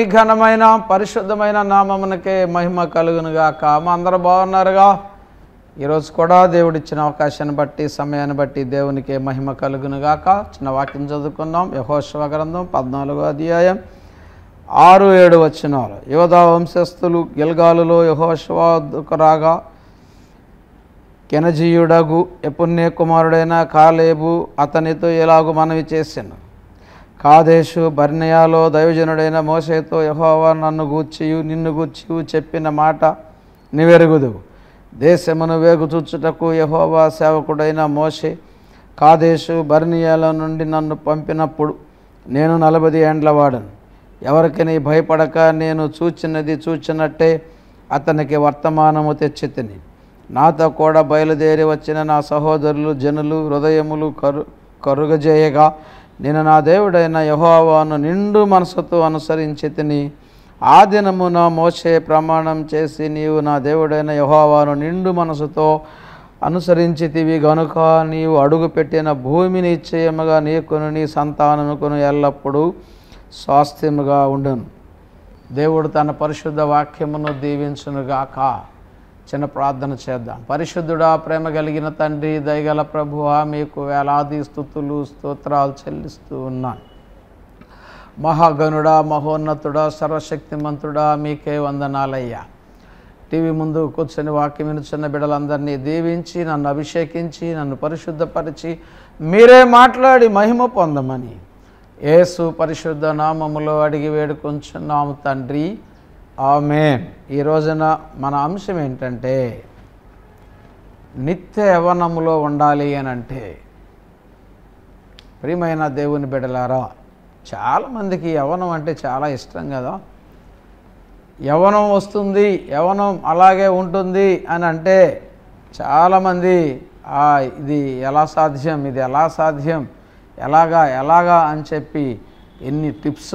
నీ ఘనమైన పరిశుద్ధమైన నామమునకే మహిమ కామ అందరు బాగున్నారుగా ఈరోజు కూడా దేవుడిచ్చిన అవకాశాన్ని బట్టి సమయాన్ని బట్టి దేవునికే మహిమ కలుగునుగాక చిన్న వాక్యం చదువుకున్నాం యహోశవ గ్రంథం పద్నాలుగో అధ్యాయం ఆరు ఏడు వచ్చినారు యోధా వంశస్థులు గిల్గాలులో యహోశవాదుకు రాగా కెనజీయుడగు ఎపుణ్య కుమారుడైన కాలేబు అతనితో ఎలాగో మనవి చేశాను కాదేశు బర్ణయాలో దైవజనుడైన మోసేతో యహోవా నన్ను గూర్చియు నిన్ను గూర్చియు చెప్పిన మాట నివెరుగుదు దేశమును వేగుచూచుటకు యహోవా సేవకుడైన మోసే కాదేశు బర్నియాల నుండి నన్ను పంపినప్పుడు నేను నలభై ఎవరికి ఎవరికని భయపడక నేను చూచినది చూచినట్టే అతనికి వర్తమానము తెచ్చి తిని నాతో కూడా బయలుదేరి వచ్చిన నా సహోదరులు జనులు హృదయములు కరు కరుగజేయగా నేను నా దేవుడైన యహోవాను నిండు మనసుతో తిని ఆ నా మోసే ప్రమాణం చేసి నీవు నా దేవుడైన యహోవాను నిండు మనసుతో అనుసరించితివి గనుక నీవు అడుగుపెట్టిన భూమి నిశ్చయముగా నీకును నీ సంతానముకును ఎల్లప్పుడూ స్వాస్థ్యముగా ఉండను దేవుడు తన పరిశుద్ధ వాక్యమును దీవించునుగాక చిన్న ప్రార్థన చేద్దాం పరిశుద్ధుడా ప్రేమ కలిగిన తండ్రి దయగల ప్రభువా మీకు వేలాది స్థుతులు స్తోత్రాలు చెల్లిస్తూ ఉన్నాను మహాగనుడా మహోన్నతుడా సర్వశక్తిమంతుడా మీకే వందనాలయ్యా టీవీ ముందు కూర్చొని వాక్యం వినుచున్న బిడలందరినీ దీవించి నన్ను అభిషేకించి నన్ను పరిశుద్ధపరిచి మీరే మాట్లాడి మహిమ పొందమని ఏసు పరిశుద్ధ నామములో అడిగి వేడుకొంచున్నాము తండ్రి ఆమె ఈ రోజున మన అంశం ఏంటంటే నిత్య యవనములో ఉండాలి అని అంటే ప్రియమైన దేవుని బిడలారా చాలామందికి యవనం అంటే చాలా ఇష్టం కదా యవనం వస్తుంది యవనం అలాగే ఉంటుంది అని అంటే చాలామంది ఇది ఎలా సాధ్యం ఇది ఎలా సాధ్యం ఎలాగా ఎలాగా అని చెప్పి ఎన్ని టిప్స్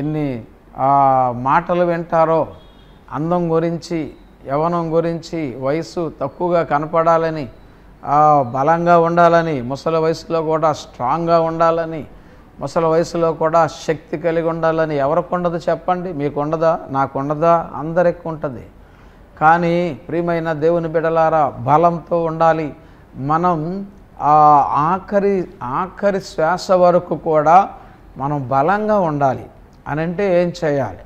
ఎన్ని మాటలు వింటారో అందం గురించి యవనం గురించి వయసు తక్కువగా కనపడాలని బలంగా ఉండాలని ముసలి వయసులో కూడా స్ట్రాంగ్గా ఉండాలని ముసలి వయసులో కూడా శక్తి కలిగి ఉండాలని ఎవరికి ఉండదు చెప్పండి మీకు ఉండదా నాకు ఉండదా అందరికి ఉంటుంది కానీ ప్రియమైన దేవుని బిడలారా బలంతో ఉండాలి మనం ఆఖరి ఆఖరి శ్వాస వరకు కూడా మనం బలంగా ఉండాలి అని అంటే ఏం చేయాలి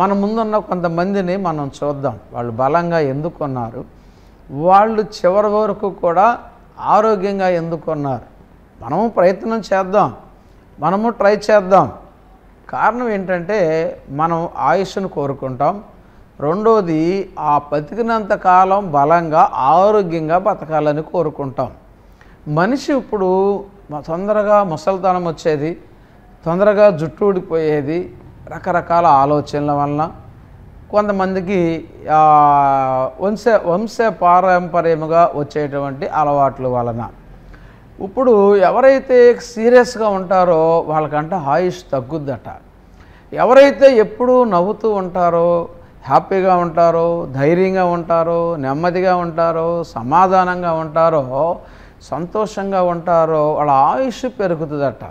మన ముందున్న కొంతమందిని మనం చూద్దాం వాళ్ళు బలంగా ఎందుకున్నారు వాళ్ళు చివరి వరకు కూడా ఆరోగ్యంగా ఎందుకున్నారు మనము ప్రయత్నం చేద్దాం మనము ట్రై చేద్దాం కారణం ఏంటంటే మనం ఆయుష్ను కోరుకుంటాం రెండోది ఆ బతికినంత కాలం బలంగా ఆరోగ్యంగా బతకాలని కోరుకుంటాం మనిషి ఇప్పుడు తొందరగా ముసలితనం వచ్చేది తొందరగా జుట్టు ఊడిపోయేది రకరకాల ఆలోచనల వలన కొంతమందికి వంశ వంశ పారంపర్యముగా వచ్చేటువంటి అలవాట్ల వలన ఇప్పుడు ఎవరైతే సీరియస్గా ఉంటారో వాళ్ళకంటే ఆయుష్ తగ్గుద్దట ఎవరైతే ఎప్పుడూ నవ్వుతూ ఉంటారో హ్యాపీగా ఉంటారో ధైర్యంగా ఉంటారో నెమ్మదిగా ఉంటారో సమాధానంగా ఉంటారో సంతోషంగా ఉంటారో వాళ్ళ ఆయుష్ పెరుగుతుందట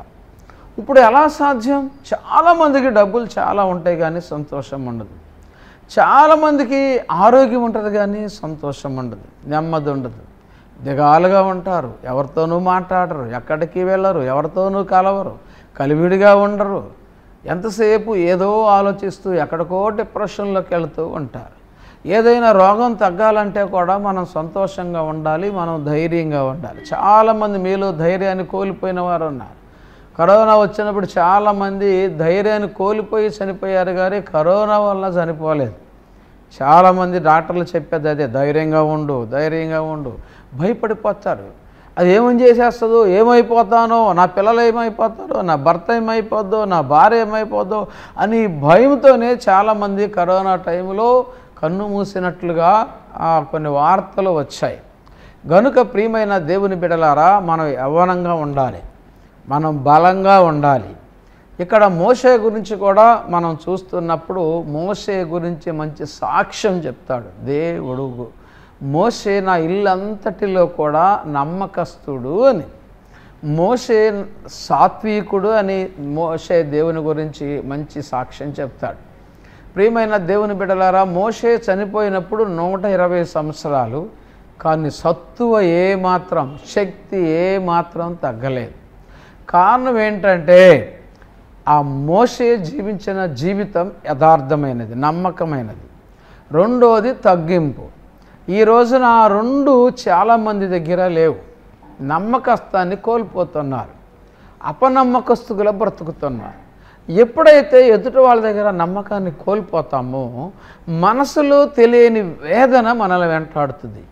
ఇప్పుడు ఎలా సాధ్యం చాలామందికి డబ్బులు చాలా ఉంటాయి కానీ సంతోషం ఉండదు చాలామందికి ఆరోగ్యం ఉంటుంది కానీ సంతోషం ఉండదు నెమ్మది ఉండదు దిగాలుగా ఉంటారు ఎవరితోనూ మాట్లాడరు ఎక్కడికి వెళ్ళరు ఎవరితోనూ కలవరు కలివిడిగా ఉండరు ఎంతసేపు ఏదో ఆలోచిస్తూ ఎక్కడికో డిప్రెషన్లోకి వెళుతూ ఉంటారు ఏదైనా రోగం తగ్గాలంటే కూడా మనం సంతోషంగా ఉండాలి మనం ధైర్యంగా ఉండాలి చాలామంది మీలో ధైర్యాన్ని కోల్పోయిన వారు ఉన్నారు కరోనా వచ్చినప్పుడు చాలామంది ధైర్యాన్ని కోల్పోయి చనిపోయారు కానీ కరోనా వల్ల చనిపోలేదు చాలామంది డాక్టర్లు చెప్పేది అదే ధైర్యంగా ఉండు ధైర్యంగా ఉండు భయపడిపోతారు అది ఏమని చేసేస్తుందో ఏమైపోతానో నా పిల్లలు ఏమైపోతారో నా భర్త ఏమైపోద్దో నా భార్య ఏమైపోద్దో అని భయంతోనే చాలామంది కరోనా టైంలో కన్ను మూసినట్లుగా కొన్ని వార్తలు వచ్చాయి గనుక ప్రియమైన దేవుని బిడలారా మనం యవ్వనంగా ఉండాలి మనం బలంగా ఉండాలి ఇక్కడ మోసే గురించి కూడా మనం చూస్తున్నప్పుడు మోసే గురించి మంచి సాక్ష్యం చెప్తాడు దేవుడు మోసే నా ఇల్లంతటిలో కూడా నమ్మకస్తుడు అని మోసే సాత్వికుడు అని మోసే దేవుని గురించి మంచి సాక్ష్యం చెప్తాడు ప్రియమైన దేవుని బిడలారా మోసే చనిపోయినప్పుడు నూట ఇరవై సంవత్సరాలు కానీ సత్తువ ఏమాత్రం శక్తి ఏమాత్రం తగ్గలేదు కారణం ఏంటంటే ఆ మోసే జీవించిన జీవితం యథార్థమైనది నమ్మకమైనది రెండోది తగ్గింపు ఈ రోజున ఆ రెండు చాలామంది దగ్గర లేవు నమ్మకస్తాన్ని కోల్పోతున్నారు అపనమ్మకస్తుగా బ్రతుకుతున్నారు ఎప్పుడైతే ఎదుట వాళ్ళ దగ్గర నమ్మకాన్ని కోల్పోతామో మనసులో తెలియని వేదన మనల్ని వెంటాడుతుంది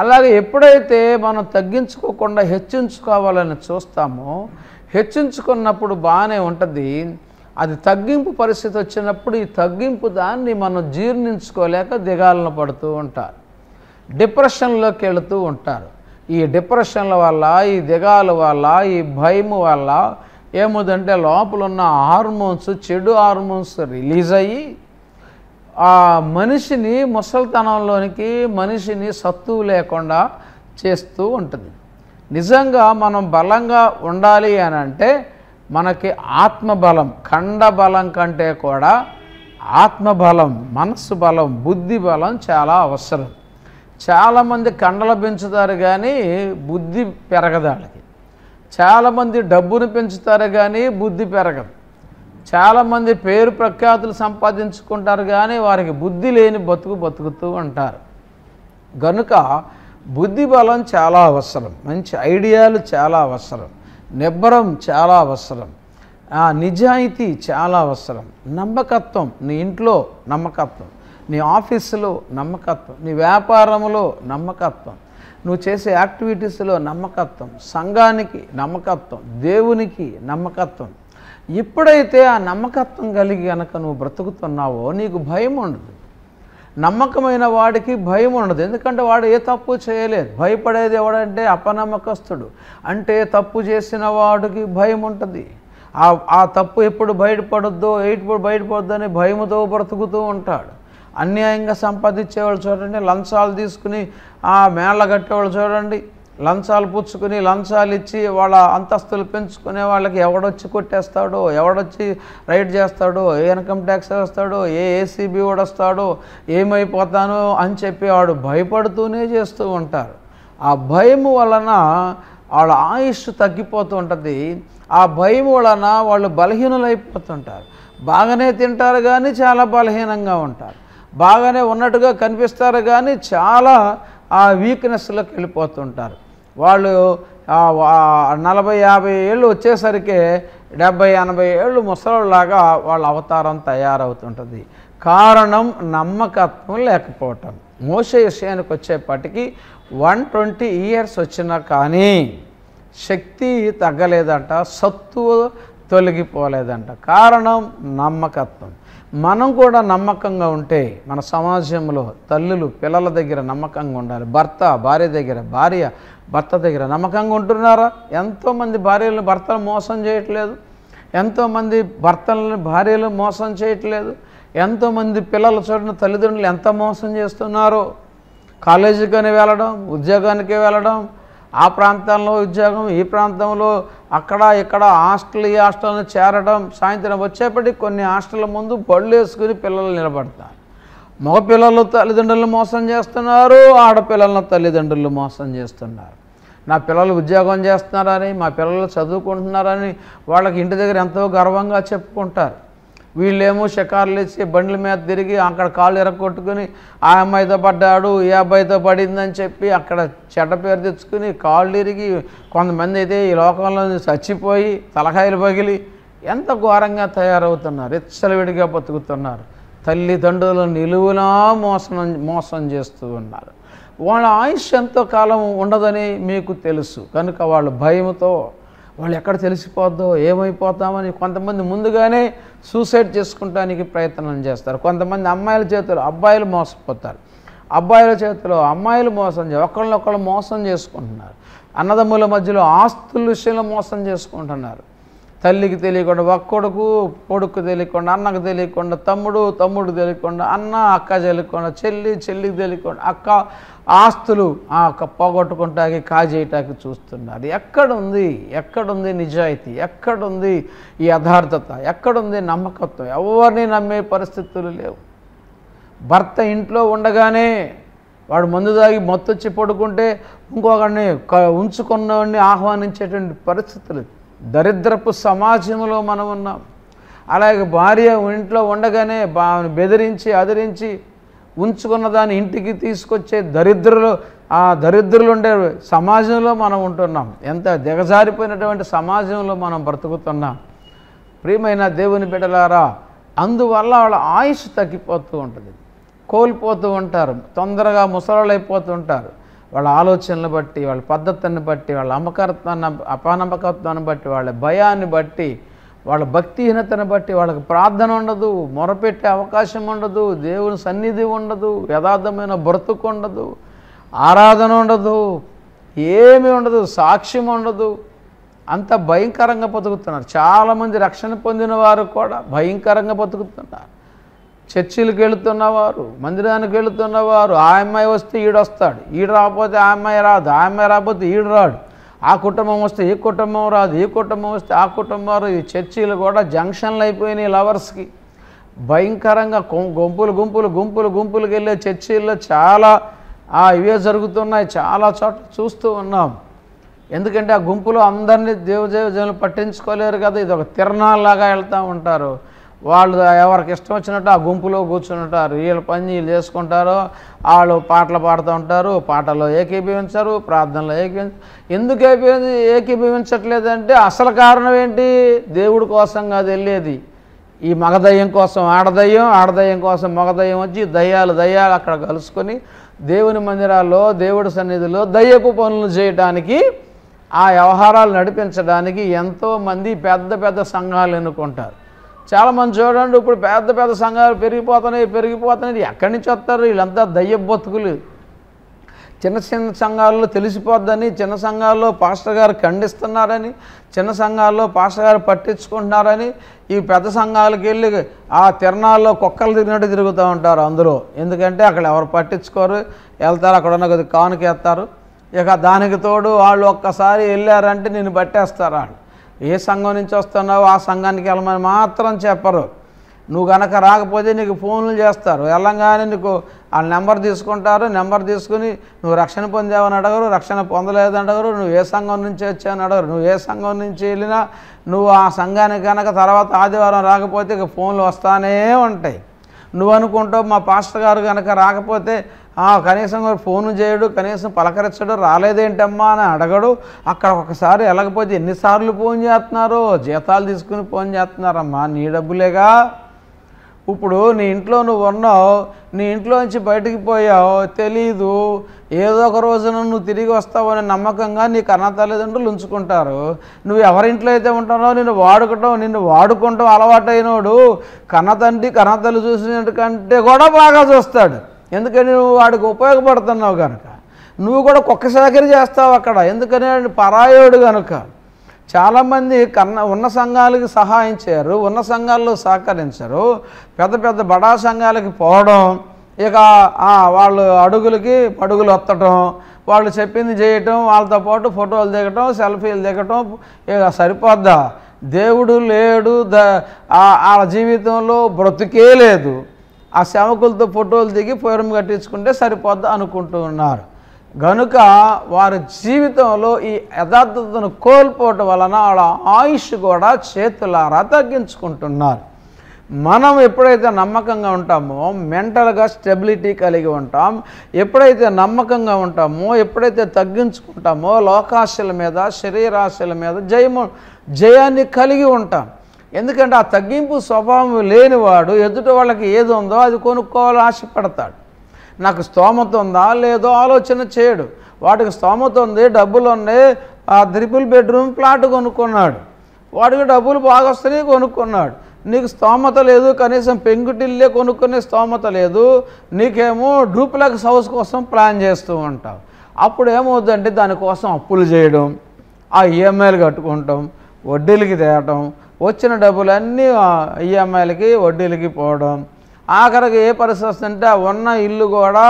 అలాగే ఎప్పుడైతే మనం తగ్గించుకోకుండా హెచ్చించుకోవాలని చూస్తామో హెచ్చించుకున్నప్పుడు బాగానే ఉంటుంది అది తగ్గింపు పరిస్థితి వచ్చినప్పుడు ఈ తగ్గింపు దాన్ని మనం జీర్ణించుకోలేక దిగాలను పడుతూ ఉంటారు డిప్రెషన్లోకి వెళుతూ ఉంటారు ఈ డిప్రెషన్ల వల్ల ఈ దిగాల వల్ల ఈ భయం వల్ల ఏముందంటే లోపల ఉన్న హార్మోన్స్ చెడు హార్మోన్స్ రిలీజ్ అయ్యి ఆ మనిషిని ముసలితనంలోనికి మనిషిని సత్తు లేకుండా చేస్తూ ఉంటుంది నిజంగా మనం బలంగా ఉండాలి అని అంటే మనకి ఆత్మబలం ఖండ బలం కంటే కూడా ఆత్మబలం మనస్సు బలం బుద్ధి బలం చాలా అవసరం చాలామంది కండలు పెంచుతారు కానీ బుద్ధి పెరగదు వాళ్ళకి చాలామంది డబ్బును పెంచుతారు కానీ బుద్ధి పెరగదు చాలామంది పేరు ప్రఖ్యాతులు సంపాదించుకుంటారు కానీ వారికి బుద్ధి లేని బతుకు బతుకుతూ ఉంటారు గనుక బుద్ధి బలం చాలా అవసరం మంచి ఐడియాలు చాలా అవసరం నిబ్బరం చాలా అవసరం ఆ నిజాయితీ చాలా అవసరం నమ్మకత్వం నీ ఇంట్లో నమ్మకత్వం నీ ఆఫీసులో నమ్మకత్వం నీ వ్యాపారంలో నమ్మకత్వం నువ్వు చేసే యాక్టివిటీస్లో నమ్మకత్వం సంఘానికి నమ్మకత్వం దేవునికి నమ్మకత్వం ఇప్పుడైతే ఆ నమ్మకత్వం కలిగి కనుక నువ్వు బ్రతుకుతున్నావో నీకు భయం ఉండదు నమ్మకమైన వాడికి భయం ఉండదు ఎందుకంటే వాడు ఏ తప్పు చేయలేదు భయపడేది ఎవడంటే అపనమ్మకస్తుడు అంటే తప్పు చేసిన వాడికి భయం ఉంటుంది ఆ ఆ తప్పు ఎప్పుడు బయటపడొద్దో ఎప్పుడు బయటపడద్దు అని భయముతో బ్రతుకుతూ ఉంటాడు అన్యాయంగా సంపాదించేవాళ్ళు చూడండి లంచాలు తీసుకుని ఆ మేళ్ళ కట్టేవాళ్ళు చూడండి లంచాలు పుచ్చుకుని లంచాలు ఇచ్చి వాళ్ళ అంతస్తులు పెంచుకునే వాళ్ళకి ఎవడొచ్చి కొట్టేస్తాడో ఎవడొచ్చి రైడ్ చేస్తాడో ఏ ఇన్కమ్ ట్యాక్స్ వేస్తాడో ఏ ఏసీబీ వస్తాడో ఏమైపోతానో అని చెప్పి వాడు భయపడుతూనే చేస్తూ ఉంటారు ఆ భయం వలన వాళ్ళ ఆయుష్ తగ్గిపోతూ ఉంటుంది ఆ భయం వలన వాళ్ళు బలహీనులైపోతుంటారు బాగానే తింటారు కానీ చాలా బలహీనంగా ఉంటారు బాగానే ఉన్నట్టుగా కనిపిస్తారు కానీ చాలా ఆ వీక్నెస్లోకి వెళ్ళిపోతుంటారు వాళ్ళు నలభై యాభై ఏళ్ళు వచ్చేసరికి డెబ్భై ఎనభై ఏళ్ళు ముసలిలాగా వాళ్ళ అవతారం తయారవుతుంటుంది కారణం నమ్మకత్వం లేకపోవటం మోస విషయానికి వచ్చేప్పటికీ వన్ ట్వంటీ ఇయర్స్ వచ్చినా కానీ శక్తి తగ్గలేదంట సత్తు తొలగిపోలేదంట కారణం నమ్మకత్వం మనం కూడా నమ్మకంగా ఉంటే మన సమాజంలో తల్లులు పిల్లల దగ్గర నమ్మకంగా ఉండాలి భర్త భార్య దగ్గర భార్య భర్త దగ్గర నమ్మకంగా ఉంటున్నారా ఎంతోమంది భార్యలు భర్తలు మోసం చేయట్లేదు ఎంతోమంది భర్తలను భార్యలు మోసం చేయట్లేదు ఎంతోమంది పిల్లల చోటున తల్లిదండ్రులు ఎంత మోసం చేస్తున్నారో కాలేజీకి వెళ్ళడం ఉద్యోగానికి వెళ్ళడం ఆ ప్రాంతంలో ఉద్యోగం ఈ ప్రాంతంలో అక్కడ ఇక్కడ హాస్టల్ ఈ హాస్టల్ని చేరడం సాయంత్రం వచ్చేప్పటికి కొన్ని హాస్టల్ ముందు బళ్ళు వేసుకుని పిల్లలు నిలబడతారు మగపిల్లలు తల్లిదండ్రులు మోసం చేస్తున్నారు ఆడపిల్లలను తల్లిదండ్రులు మోసం చేస్తున్నారు నా పిల్లలు ఉద్యోగం చేస్తున్నారని మా పిల్లలు చదువుకుంటున్నారని వాళ్ళకి ఇంటి దగ్గర ఎంతో గర్వంగా చెప్పుకుంటారు వీళ్ళేమో షికార్లు ఇచ్చి బండ్ల మీద తిరిగి అక్కడ కాళ్ళు ఎరగొట్టుకుని ఆ అమ్మాయితో పడ్డాడు ఏ అబ్బాయితో పడిందని చెప్పి అక్కడ చెడ్డ పేరు తెచ్చుకుని కాళ్ళు ఇరిగి కొంతమంది అయితే ఈ లోకంలో చచ్చిపోయి తలకాయలు పగిలి ఎంత ఘోరంగా తయారవుతున్నారు విచ్చలవిడిగా బతుకుతున్నారు తల్లిదండ్రులను నిలువులా మోసం మోసం చేస్తూ ఉన్నారు వాళ్ళ ఆయుష్ ఎంతో కాలం ఉండదని మీకు తెలుసు కనుక వాళ్ళు భయంతో వాళ్ళు ఎక్కడ తెలిసిపోద్దో ఏమైపోతామని కొంతమంది ముందుగానే సూసైడ్ చేసుకుంటానికి ప్రయత్నం చేస్తారు కొంతమంది అమ్మాయిల చేతిలో అబ్బాయిలు మోసపోతారు అబ్బాయిల చేతిలో అమ్మాయిలు మోసం చే ఒకళ్ళు మోసం చేసుకుంటున్నారు అన్నదమ్ముల మధ్యలో ఆస్తుల విషయంలో మోసం చేసుకుంటున్నారు తల్లికి తెలియకుండా ఒక్క కొడుకు తెలియకుండా అన్నకు తెలియకుండా తమ్ముడు తమ్ముడు తెలియకుండా అన్న అక్క తెలియకుండా చెల్లి చెల్లికి తెలియకుండా అక్క ఆస్తులు ఆ పోగొట్టుకుంటాకి కాజేయటానికి చూస్తున్నారు ఎక్కడుంది ఎక్కడుంది నిజాయితీ ఎక్కడుంది యథార్థత ఎక్కడుంది నమ్మకత్వం ఎవరిని నమ్మే పరిస్థితులు లేవు భర్త ఇంట్లో ఉండగానే వాడు మందు తాగి మొత్తొచ్చి పడుకుంటే ఇంకొకడిని ఉంచుకున్నవాడిని ఆహ్వానించేటువంటి పరిస్థితులు దరిద్రపు సమాజంలో మనం ఉన్నాం అలాగే భార్య ఇంట్లో ఉండగానే బా బెదిరించి అదిరించి ఉంచుకున్న దాన్ని ఇంటికి తీసుకొచ్చే దరిద్రులు ఆ దరిద్రులు ఉండే సమాజంలో మనం ఉంటున్నాం ఎంత దిగజారిపోయినటువంటి సమాజంలో మనం బ్రతుకుతున్నాం ప్రియమైన దేవుని బిడ్డలారా అందువల్ల వాళ్ళ ఆయుష్ తగ్గిపోతూ ఉంటుంది కోల్పోతూ ఉంటారు తొందరగా ముసలైపోతూ ఉంటారు వాళ్ళ ఆలోచనలు బట్టి వాళ్ళ పద్ధతిని బట్టి వాళ్ళ అమ్మకత్వాన్ని అపానమ్మకత్వాన్ని బట్టి వాళ్ళ భయాన్ని బట్టి వాళ్ళ భక్తిహీనతను బట్టి వాళ్ళకి ప్రార్థన ఉండదు మొరపెట్టే అవకాశం ఉండదు దేవుని సన్నిధి ఉండదు యథార్థమైన బ్రతుకు ఉండదు ఆరాధన ఉండదు ఏమి ఉండదు సాక్ష్యం ఉండదు అంత భయంకరంగా బతుకుతున్నారు చాలామంది రక్షణ పొందిన వారు కూడా భయంకరంగా బతుకుతున్నారు చర్చిలకు వెళుతున్నవారు మందిరానికి వెళుతున్నవారు ఆ అమ్మాయి వస్తే వస్తాడు ఈడు రాకపోతే ఆ అమ్మాయి రాదు ఆ అమ్మాయి రాకపోతే ఈడు రాడు ఆ కుటుంబం వస్తే ఈ కుటుంబం రాదు ఈ కుటుంబం వస్తే ఆ కుటుంబం ఈ చర్చిలు కూడా జంక్షన్లు అయిపోయినాయి లవర్స్కి భయంకరంగా గుంపులు గుంపులు గుంపులు గుంపులకు వెళ్ళే చర్చీల్లో చాలా ఇవే జరుగుతున్నాయి చాలా చోట్ల చూస్తూ ఉన్నాం ఎందుకంటే ఆ గుంపులో అందరినీ జనులు పట్టించుకోలేరు కదా ఇది ఒక తిరణాల్లాగా వెళ్తూ ఉంటారు వాళ్ళు ఎవరికి ఇష్టం వచ్చినట్టు ఆ గుంపులో కూర్చున్నట్టు వీళ్ళు పని వీళ్ళు చేసుకుంటారు వాళ్ళు పాటలు పాడుతూ ఉంటారు పాటల్లో ఏకీభవించరు ప్రార్థనలో ఏకీభవించ ఎందుకు ఏకీభవించ ఏకీభవించట్లేదంటే అసలు కారణం ఏంటి దేవుడి కోసం కాదు వెళ్ళేది ఈ మగదయ్యం కోసం ఆడదయ్యం ఆడదయ్యం కోసం మగదయ్యం వచ్చి దయ్యాలు దయ్యాలు అక్కడ కలుసుకొని దేవుని మందిరాల్లో దేవుడి సన్నిధిలో దయ్యపు పనులు చేయడానికి ఆ వ్యవహారాలు నడిపించడానికి ఎంతోమంది పెద్ద పెద్ద సంఘాలు ఎన్నుకుంటారు చాలామంది చూడండి ఇప్పుడు పెద్ద పెద్ద సంఘాలు పెరిగిపోతున్నాయి పెరిగిపోతున్నాయి ఎక్కడి నుంచి వస్తారు వీళ్ళంతా దయ్య బతుకులు చిన్న చిన్న సంఘాల్లో తెలిసిపోద్దని చిన్న సంఘాల్లో పాస్టర్ గారు ఖండిస్తున్నారని చిన్న సంఘాల్లో పాస్టర్ గారు పట్టించుకుంటున్నారని ఈ పెద్ద సంఘాలకి వెళ్ళి ఆ తిరణాల్లో కుక్కలు తిరిగినట్టు తిరుగుతూ ఉంటారు అందరూ ఎందుకంటే అక్కడ ఎవరు పట్టించుకోరు వెళ్తారు అక్కడ ఉన్న కానుకేస్తారు ఇక దానికి తోడు వాళ్ళు ఒక్కసారి వెళ్ళారంటే నేను పట్టేస్తారు వాళ్ళు ఏ సంఘం నుంచి వస్తున్నావు ఆ సంఘానికి వెళ్ళమని మాత్రం చెప్పరు నువ్వు గనక రాకపోతే నీకు ఫోన్లు చేస్తారు వెళ్ళంగానే నీకు ఆ నెంబర్ తీసుకుంటారు నెంబర్ తీసుకుని నువ్వు రక్షణ పొందావని అడగరు రక్షణ పొందలేదని అడగరు నువ్వు ఏ సంఘం నుంచి వచ్చావని అడగరు నువ్వు ఏ సంఘం నుంచి వెళ్ళినా నువ్వు ఆ సంఘానికి కనుక తర్వాత ఆదివారం రాకపోతే ఇక ఫోన్లు వస్తానే ఉంటాయి నువ్వు అనుకుంటావు మా పాస్టర్ గారు కనుక రాకపోతే కనీసం ఫోను చేయడు కనీసం పలకరించడు రాలేదేంటమ్మా అని అడగడు అక్కడ ఒకసారి వెళ్ళకపోతే ఎన్నిసార్లు ఫోన్ చేస్తున్నారు జీతాలు తీసుకుని ఫోన్ చేస్తున్నారమ్మా నీ డబ్బులేగా ఇప్పుడు నీ ఇంట్లో నువ్వు ఉన్నావు నీ ఇంట్లో నుంచి బయటికి పోయావు తెలీదు ఏదో ఒక రోజున నువ్వు తిరిగి వస్తావని నమ్మకంగా నీ కన్న తల్లిదండ్రులు ఉంచుకుంటారు నువ్వు ఎవరింట్లో అయితే ఉంటానో నిన్ను వాడుకోవటం నిన్ను వాడుకుంటాం అలవాటైనోడు కన్న తండ్రి కన్న తల్లి చూసినట్టు కంటే కూడా బాగా చూస్తాడు ఎందుకని నువ్వు వాడికి ఉపయోగపడుతున్నావు కనుక నువ్వు కూడా కుక్క సేకరి చేస్తావు అక్కడ ఎందుకని పరాయోడు కనుక చాలామంది కన్న ఉన్న సంఘాలకి సహాయం చేయరు ఉన్న సంఘాల్లో సహకరించరు పెద్ద పెద్ద బడా సంఘాలకి పోవడం ఇక వాళ్ళు అడుగులకి పడుగులు వత్తటం వాళ్ళు చెప్పింది చేయటం వాళ్ళతో పాటు ఫోటోలు దిగటం సెల్ఫీలు దిగటం ఇక సరిపోద్దా దేవుడు లేడు ద వాళ్ళ జీవితంలో బ్రతికే లేదు ఆ సేవకులతో ఫోటోలు దిగి పూర్వం కట్టించుకుంటే సరిపోద్ది అనుకుంటూ ఉన్నారు కనుక వారి జీవితంలో ఈ యథార్థతను కోల్పోవటం వలన వాళ్ళ ఆయుష్ కూడా చేతులారా తగ్గించుకుంటున్నారు మనం ఎప్పుడైతే నమ్మకంగా ఉంటామో మెంటల్గా స్టెబిలిటీ కలిగి ఉంటాం ఎప్పుడైతే నమ్మకంగా ఉంటామో ఎప్పుడైతే తగ్గించుకుంటామో లోకాశల మీద శరీరాశల మీద జయము జయాన్ని కలిగి ఉంటాం ఎందుకంటే ఆ తగ్గింపు స్వభావం లేనివాడు ఎదుట వాళ్ళకి ఏది ఉందో అది కొనుక్కోవాలని ఆశపడతాడు నాకు స్తోమత ఉందా లేదో ఆలోచన చేయడు వాటికి స్తోమత ఉంది డబ్బులు ఉన్నాయి ఆ త్రిపుల్ బెడ్రూమ్ ప్లాట్ కొనుక్కున్నాడు వాడికి డబ్బులు బాగా వస్తున్నాయి కొనుక్కున్నాడు నీకు స్తోమత లేదు కనీసం పెంకుటిల్లే కొనుక్కునే స్తోమత లేదు నీకేమో డూప్లెక్స్ హౌస్ కోసం ప్లాన్ చేస్తూ ఉంటావు అప్పుడు ఏమవుద్దంటే దానికోసం అప్పులు చేయడం ఆ ఈఎంఐలు కట్టుకుంటాం వడ్డీలకి తేయటం వచ్చిన డబ్బులన్నీ ఈఎంఐలకి వడ్డీలకి పోవడం ఆఖరికి ఏ పరిస్థితి వస్తుందంటే ఉన్న ఇల్లు కూడా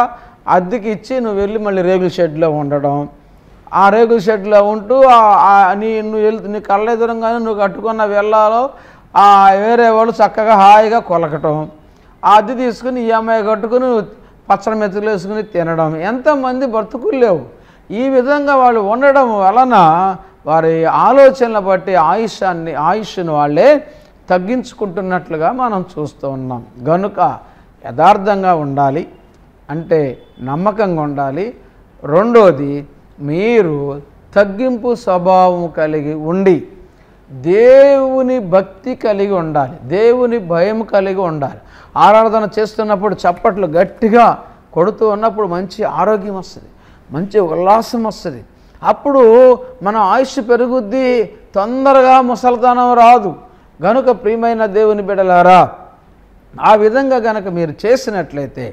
అద్దెకి ఇచ్చి నువ్వు వెళ్ళి మళ్ళీ రేగుల షెడ్లో ఉండడం ఆ రేగుల షెడ్లో ఉంటూ నీ నువ్వు వెళ్తు నీ కళ్ళ కానీ నువ్వు కట్టుకున్న వెళ్ళాలో వేరే వాళ్ళు చక్కగా హాయిగా కొలకటం ఆ అద్దె తీసుకుని ఈఎంఐ కట్టుకుని పచ్చడి మెతుకులు వేసుకుని తినడం ఎంతమంది బ్రతుకులు లేవు ఈ విధంగా వాళ్ళు ఉండడం వలన వారి ఆలోచనలు బట్టి ఆయుషాన్ని ఆయుష్ను వాళ్ళే తగ్గించుకుంటున్నట్లుగా మనం చూస్తూ ఉన్నాం గనుక యథార్థంగా ఉండాలి అంటే నమ్మకంగా ఉండాలి రెండోది మీరు తగ్గింపు స్వభావం కలిగి ఉండి దేవుని భక్తి కలిగి ఉండాలి దేవుని భయం కలిగి ఉండాలి ఆరాధన చేస్తున్నప్పుడు చప్పట్లు గట్టిగా కొడుతూ ఉన్నప్పుడు మంచి ఆరోగ్యం వస్తుంది మంచి ఉల్లాసం వస్తుంది అప్పుడు మన ఆయుష్ పెరుగుద్ది తొందరగా ముసలితనం రాదు గనుక ప్రియమైన దేవుని బిడలారా ఆ విధంగా గనక మీరు చేసినట్లయితే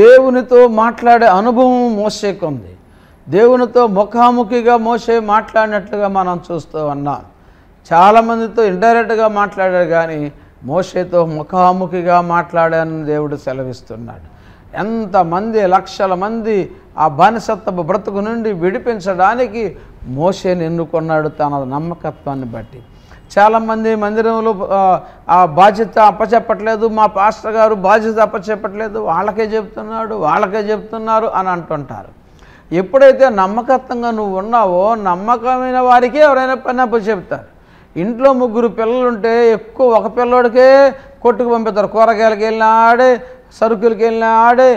దేవునితో మాట్లాడే అనుభవం మోసేకుంది దేవునితో ముఖాముఖిగా మోసే మాట్లాడినట్లుగా మనం చూస్తూ ఉన్నాం చాలామందితో ఇండైరెక్ట్గా మాట్లాడారు కానీ మోసేతో ముఖాముఖిగా మాట్లాడానని దేవుడు సెలవిస్తున్నాడు ఎంతమంది లక్షల మంది ఆ బానిసత్వ బ్రతుకు నుండి విడిపించడానికి మోసేని ఎన్నుకున్నాడు తన నమ్మకత్వాన్ని బట్టి చాలామంది మందిరంలో ఆ బాధ్యత అప్పచెప్పట్లేదు మా పాస్టర్ గారు బాధ్యత అప్పచెప్పట్లేదు వాళ్ళకే చెప్తున్నాడు వాళ్ళకే చెప్తున్నారు అని అంటుంటారు ఎప్పుడైతే నమ్మకత్వంగా నువ్వు ఉన్నావో నమ్మకమైన వారికే ఎవరైనా పని అప్పచెప్తారు ఇంట్లో ముగ్గురు పిల్లలుంటే ఎక్కువ ఒక పిల్లోడికే కొట్టుకు పంపిస్తారు కూరగాయలకి వెళ్ళినాడే సరుకులకి వెళ్ళిన ఆడే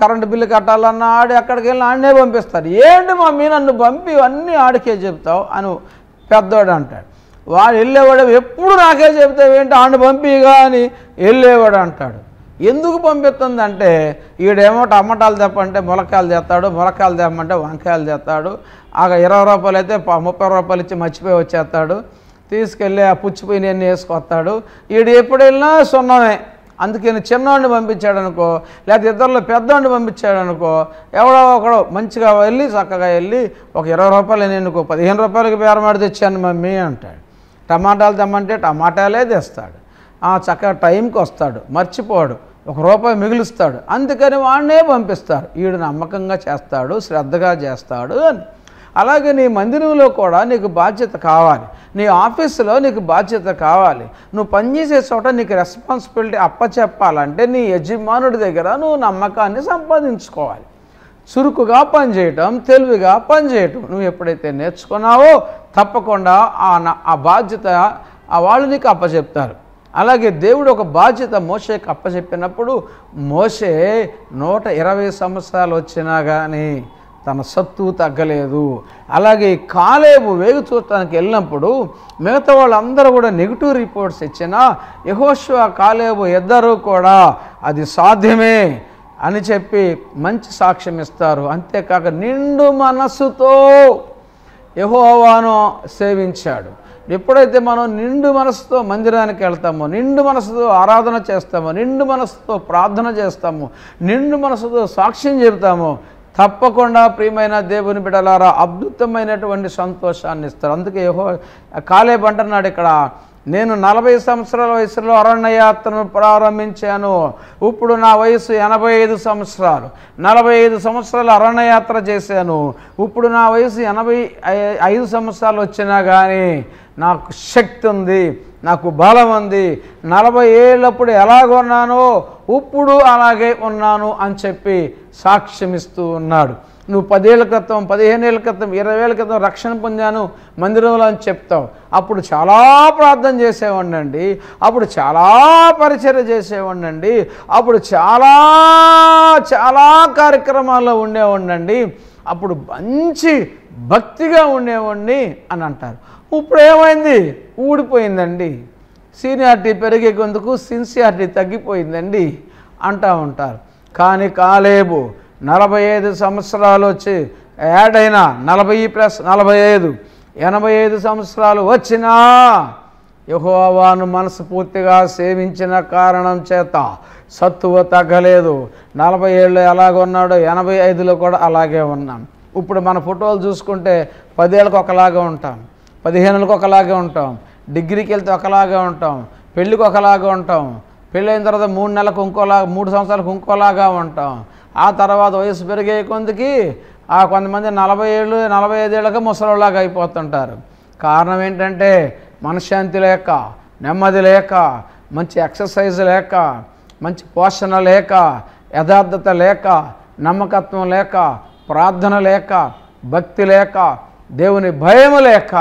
కరెంటు బిల్లు కట్టాలన్నా ఆడి అక్కడికి వెళ్ళిన ఆడనే పంపిస్తారు ఏంటి మా మీ నన్ను పంపి అన్నీ ఆడికే చెప్తావు అని పెద్దవాడు అంటాడు వాడు వెళ్ళేవాడు ఎప్పుడు నాకే చెప్తావు ఏంటి ఆడిని పంపి కానీ వెళ్ళేవాడు అంటాడు ఎందుకు పంపిస్తుందంటే ఈడేమో టమాటాలు తెప్పంటే మొలకాయలు తెస్తాడు మొలకాయలు తెమ్మంటే వంకాయలు తెస్తాడు ఆ ఇరవై రూపాయలు అయితే ముప్పై రూపాయలు ఇచ్చి మర్చిపోయి వచ్చేస్తాడు తీసుకెళ్ళి ఆ పుచ్చిపోయి వేసుకొస్తాడు ఈడు ఎప్పుడు వెళ్ళినా సున్నమే అందుకే నేను పంపించాడు అనుకో లేకపోతే ఇద్దరిలో పెద్దవాడిని పంపించాడు అనుకో ఎవడో ఒకడో మంచిగా వెళ్ళి చక్కగా వెళ్ళి ఒక ఇరవై రూపాయలు నేను పదిహేను రూపాయలకి బేరమాడి తెచ్చాను మమ్మీ అంటాడు టమాటాలు తెమ్మంటే టమాటాలే తెస్తాడు చక్కగా టైంకి వస్తాడు మర్చిపోడు ఒక రూపాయి మిగులుస్తాడు అందుకని వాడినే పంపిస్తారు వీడు నమ్మకంగా చేస్తాడు శ్రద్ధగా చేస్తాడు అని అలాగే నీ మందిరంలో కూడా నీకు బాధ్యత కావాలి నీ ఆఫీసులో నీకు బాధ్యత కావాలి నువ్వు పనిచేసే చోట నీకు రెస్పాన్సిబిలిటీ అప్పచెప్పాలంటే నీ యజమానుడి దగ్గర నువ్వు నమ్మకాన్ని సంపాదించుకోవాలి చురుకుగా పనిచేయటం తెలివిగా పనిచేయటం నువ్వు ఎప్పుడైతే నేర్చుకున్నావో తప్పకుండా ఆ ఆ బాధ్యత వాళ్ళు నీకు అప్పచెప్తారు అలాగే దేవుడు ఒక బాధ్యత మోసేకి అప్పచెప్పినప్పుడు మోసే నూట ఇరవై సంవత్సరాలు వచ్చినా కానీ తన సత్తు తగ్గలేదు అలాగే కాలేబు వేగు చూడటానికి వెళ్ళినప్పుడు మిగతా వాళ్ళందరూ కూడా నెగిటివ్ రిపోర్ట్స్ ఇచ్చినా యహోష్వ కాలేబు ఇద్దరు కూడా అది సాధ్యమే అని చెప్పి మంచి సాక్ష్యం ఇస్తారు అంతేకాక నిండు మనస్సుతో యహోవాను సేవించాడు ఎప్పుడైతే మనం నిండు మనసుతో మందిరానికి వెళ్తామో నిండు మనసుతో ఆరాధన చేస్తామో నిండు మనసుతో ప్రార్థన చేస్తామో నిండు మనసుతో సాక్ష్యం చెబుతామో తప్పకుండా ప్రియమైన దేవుని బిడలారా అద్భుతమైనటువంటి సంతోషాన్ని ఇస్తారు అందుకే యహో కాలేబ్ అంటున్నాడు ఇక్కడ నేను నలభై సంవత్సరాల వయసులో అరణ్యయాత్రను ప్రారంభించాను ఇప్పుడు నా వయసు ఎనభై ఐదు సంవత్సరాలు నలభై ఐదు సంవత్సరాలు అరణ్యయాత్ర చేశాను ఇప్పుడు నా వయసు ఎనభై ఐదు సంవత్సరాలు వచ్చినా కానీ నాకు శక్తి ఉంది నాకు బలం ఉంది నలభై ఏళ్ళప్పుడు ఎలాగొన్నానో ఇప్పుడు అలాగే ఉన్నాను అని చెప్పి సాక్ష్యమిస్తూ ఉన్నాడు నువ్వు పదేళ్ళ క్రితం పదిహేనేళ్ళ క్రితం ఇరవై ఏళ్ళ క్రితం రక్షణ పొందాను మందిరంలో అని చెప్తావు అప్పుడు చాలా ప్రార్థన చేసేవాడినండి అప్పుడు చాలా పరిచయ చేసేవాడినండి అప్పుడు చాలా చాలా కార్యక్రమాల్లో ఉండేవాడినండి అప్పుడు మంచి భక్తిగా ఉండేవాడిని అని అంటారు ఇప్పుడు ఏమైంది ఊడిపోయిందండి సీనియారిటీ పెరిగే సిన్సియారిటీ తగ్గిపోయిందండి అంటూ ఉంటారు కానీ కాలేబు నలభై ఐదు సంవత్సరాలు వచ్చి యాడైనా నలభై ప్లస్ నలభై ఐదు ఎనభై ఐదు సంవత్సరాలు వచ్చినా యహోవాను మనస్ఫూర్తిగా సేవించిన కారణం చేత సత్తువ తగ్గలేదు నలభై ఏళ్ళు ఎలాగొన్నాడు ఎనభై ఐదులో కూడా అలాగే ఉన్నాం ఇప్పుడు మన ఫోటోలు చూసుకుంటే పదేళ్ళకి ఒకలాగే ఉంటాం పదిహేనులకు ఒకలాగే ఉంటాం డిగ్రీకి వెళ్తే ఒకలాగే ఉంటాం పెళ్ళికి ఒకలాగే ఉంటాం పెళ్ళైన తర్వాత మూడు నెలలకు ఇంకోలా మూడు సంవత్సరాలకు ఇంకోలాగా ఉంటాం ఆ తర్వాత వయసు పెరిగే కొందికి ఆ కొంతమంది నలభై ఏళ్ళు నలభై ఐదేళ్ళకి ముసలిలాగా అయిపోతుంటారు కారణం ఏంటంటే మనశ్శాంతి లేక నెమ్మది లేక మంచి ఎక్సర్సైజ్ లేక మంచి పోషణ లేక యథార్థత లేక నమ్మకత్వం లేక ప్రార్థన లేక భక్తి లేక దేవుని భయం లేక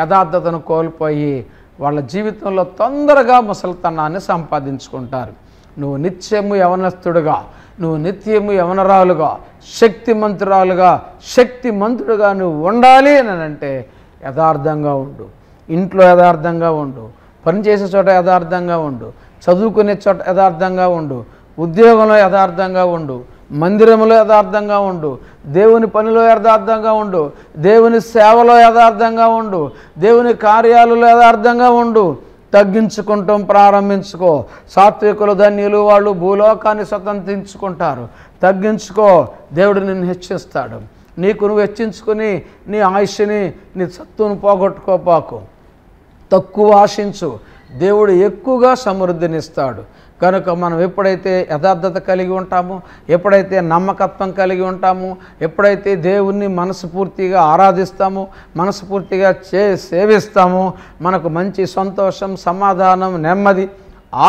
యథార్థతను కోల్పోయి వాళ్ళ జీవితంలో తొందరగా ముసలితనాన్ని సంపాదించుకుంటారు నువ్వు నిత్యము యవనస్తుడుగా నువ్వు నిత్యము యవనరాలుగా శక్తిమంతురాలుగా శక్తిమంతుడుగా నువ్వు ఉండాలి అని అంటే యథార్థంగా ఉండు ఇంట్లో యథార్థంగా ఉండు పనిచేసే చోట యథార్థంగా ఉండు చదువుకునే చోట యథార్థంగా ఉండు ఉద్యోగంలో యథార్థంగా ఉండు మందిరంలో యథార్థంగా ఉండు దేవుని పనిలో యథార్థంగా ఉండు దేవుని సేవలో యథార్థంగా ఉండు దేవుని కార్యాలలో యథార్థంగా ఉండు తగ్గించుకుంటాం ప్రారంభించుకో సాత్వికులు ధన్యులు వాళ్ళు భూలోకాన్ని స్వతంత్రించుకుంటారు తగ్గించుకో దేవుడు నిన్ను హెచ్చిస్తాడు నీకు నువ్వు హెచ్చించుకుని నీ ఆయుష్ని నీ సత్తును పోగొట్టుకోపాకు తక్కువ ఆశించు దేవుడు ఎక్కువగా సమృద్ధినిస్తాడు కనుక మనం ఎప్పుడైతే యథార్థత కలిగి ఉంటామో ఎప్పుడైతే నమ్మకత్వం కలిగి ఉంటామో ఎప్పుడైతే దేవుణ్ణి మనస్ఫూర్తిగా ఆరాధిస్తామో మనస్ఫూర్తిగా చే సేవిస్తామో మనకు మంచి సంతోషం సమాధానం నెమ్మది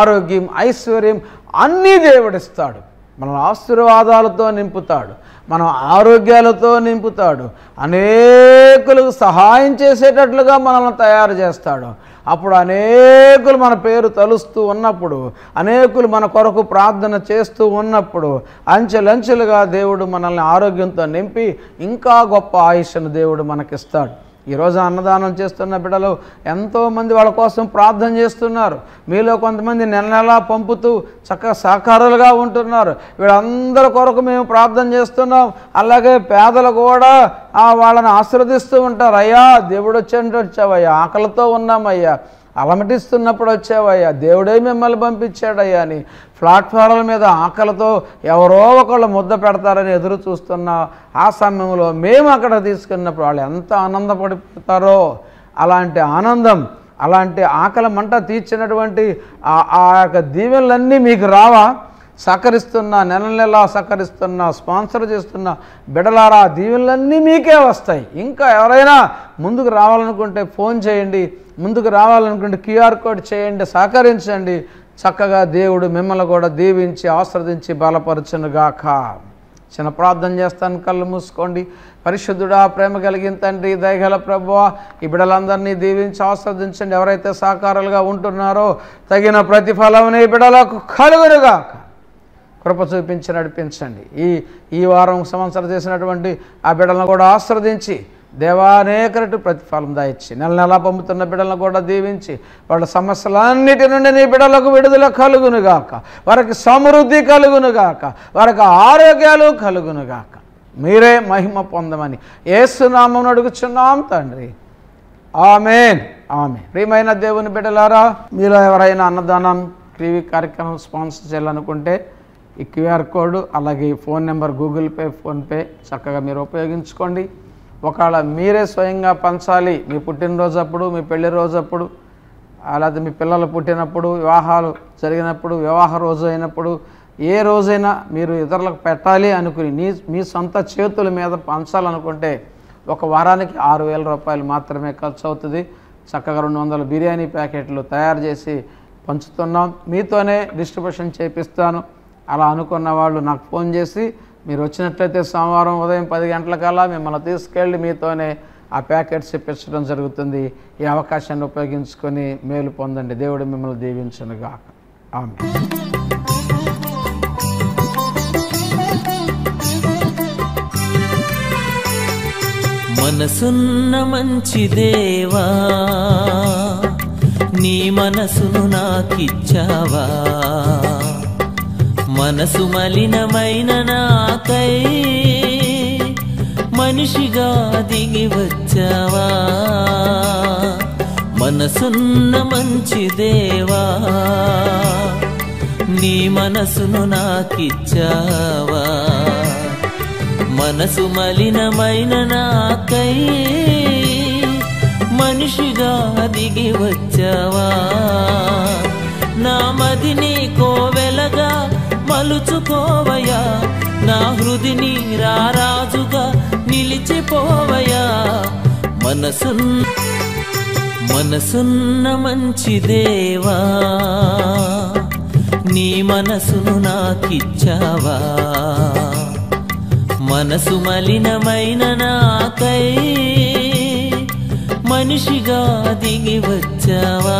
ఆరోగ్యం ఐశ్వర్యం అన్నీ దేవుడిస్తాడు మనం ఆశీర్వాదాలతో నింపుతాడు మనం ఆరోగ్యాలతో నింపుతాడు అనేకులకు సహాయం చేసేటట్లుగా మనల్ని తయారు చేస్తాడు అప్పుడు అనేకులు మన పేరు తలుస్తూ ఉన్నప్పుడు అనేకులు మన కొరకు ప్రార్థన చేస్తూ ఉన్నప్పుడు అంచెలంచెలుగా దేవుడు మనల్ని ఆరోగ్యంతో నింపి ఇంకా గొప్ప ఆయుష్ను దేవుడు మనకిస్తాడు ఈరోజు అన్నదానం చేస్తున్న బిడ్డలు ఎంతోమంది వాళ్ళ కోసం ప్రార్థన చేస్తున్నారు మీలో కొంతమంది నెల నెలా పంపుతూ చక్కగా సహకారులుగా ఉంటున్నారు వీళ్ళందరి కొరకు మేము ప్రార్థన చేస్తున్నాం అలాగే పేదలు కూడా వాళ్ళని ఆశీర్వదిస్తూ ఉంటారు అయ్యా దేవుడు వచ్చేటట్టు వచ్చావయ్యా ఆకలితో ఉన్నామయ్యా అలమటిస్తున్నప్పుడు వచ్చావయ్యా దేవుడే మిమ్మల్ని పంపించాడయ్యా అని ప్లాట్ఫారంల మీద ఆకలితో ఎవరో ఒకళ్ళు ముద్ద పెడతారని ఎదురు చూస్తున్న ఆ సమయంలో మేము అక్కడ తీసుకున్నప్పుడు వాళ్ళు ఎంత ఆనందపడిపోతారో అలాంటి ఆనందం అలాంటి ఆకలి మంట తీర్చినటువంటి ఆ యొక్క దీవెనలన్నీ మీకు రావా సహకరిస్తున్న నెల నెల సహకరిస్తున్నా స్పాన్సర్ చేస్తున్నా బిడలారా దీవెనలన్నీ మీకే వస్తాయి ఇంకా ఎవరైనా ముందుకు రావాలనుకుంటే ఫోన్ చేయండి ముందుకు రావాలనుకుంటే క్యూఆర్ కోడ్ చేయండి సహకరించండి చక్కగా దేవుడు మిమ్మల్ని కూడా దీవించి ఆశ్రదించి బలపరచునుగాక చిన్న ప్రార్థన చేస్తాను కళ్ళు మూసుకోండి పరిశుద్ధుడా ప్రేమ కలిగిన తండ్రి దయగల ప్రభు ఈ బిడలందరినీ దీవించి ఆస్వాదించండి ఎవరైతే సహకారాలుగా ఉంటున్నారో తగిన ప్రతిఫలం ఈ బిడలకు కలుగునుగాక కృప చూపించి నడిపించండి ఈ ఈ వారం సంవత్సరం చేసినటువంటి ఆ బిడలను కూడా ఆశ్రదించి దేవానేకరటు ప్రతిఫలం దాయిచ్చి నెల నెలా పంపుతున్న బిడ్డలను కూడా దీవించి వాళ్ళ సమస్యలన్నిటి నుండి నీ బిడ్డలకు విడుదల కలుగునుగాక వారికి సమృద్ధి కలుగునుగాక వారికి ఆరోగ్యాలు కలుగునుగాక మీరే మహిమ పొందమని ఏసునామం అడుగుచున్నాం తండ్రి ఆమెన్ ఆమె ప్రియమైన దేవుని బిడ్డలారా మీలో ఎవరైనా అన్నదానం టీవీ కార్యక్రమం స్పాన్సర్ చేయాలనుకుంటే ఈ క్యూఆర్ కోడ్ అలాగే phone number Google Pay PhonePe చక్కగా మీరు ఉపయోగించుకోండి ఒకవేళ మీరే స్వయంగా పంచాలి మీ పుట్టినరోజు అప్పుడు మీ పెళ్లి రోజు అప్పుడు లేకపోతే మీ పిల్లలు పుట్టినప్పుడు వివాహాలు జరిగినప్పుడు వివాహ రోజు అయినప్పుడు ఏ రోజైనా మీరు ఇతరులకు పెట్టాలి అనుకుని నీ మీ సొంత చేతుల మీద పంచాలనుకుంటే ఒక వారానికి ఆరు వేల రూపాయలు మాత్రమే ఖర్చు అవుతుంది చక్కగా రెండు వందల బిర్యానీ ప్యాకెట్లు తయారు చేసి పంచుతున్నాం మీతోనే డిస్ట్రిబ్యూషన్ చేపిస్తాను అలా అనుకున్న వాళ్ళు నాకు ఫోన్ చేసి మీరు వచ్చినట్లయితే సోమవారం ఉదయం పది గంటలకల్లా మిమ్మల్ని తీసుకెళ్ళి మీతోనే ఆ ప్యాకెట్స్ ఇప్పించడం జరుగుతుంది ఈ అవకాశాన్ని ఉపయోగించుకొని మేలు పొందండి దేవుడు మిమ్మల్ని దీవించనుగాక ఆమె మనసున్న మంచి దేవా నీ మనసును నాకిచ్చావా మనసు మలినమైన నాకై మనిషిగా దిగి వచ్చావా మనసున్న మంచి దేవా నీ మనసును నాకిచ్చావా మనసు మలినమైన నాకై మనిషిగా దిగి వచ్చావా నా మది నీ కోవెలగా మలుచుకోవయా నా హృది నీరారాజుగా నిలిచిపోవయా మనసున్ మనసున్న మంచి దేవా నీ మనసును నాకిచ్చావా మనసు మలినమైన నాకై మనిషిగా దిగి వచ్చావా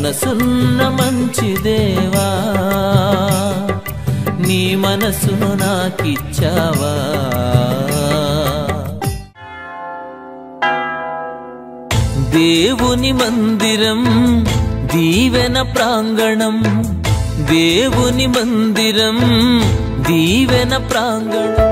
మనసున్న మంచి దేవా నీ మనసును నాకిచ్చావా దేవుని మందిరం దీవెన ప్రాంగణం దేవుని మందిరం దీవెన ప్రాంగణం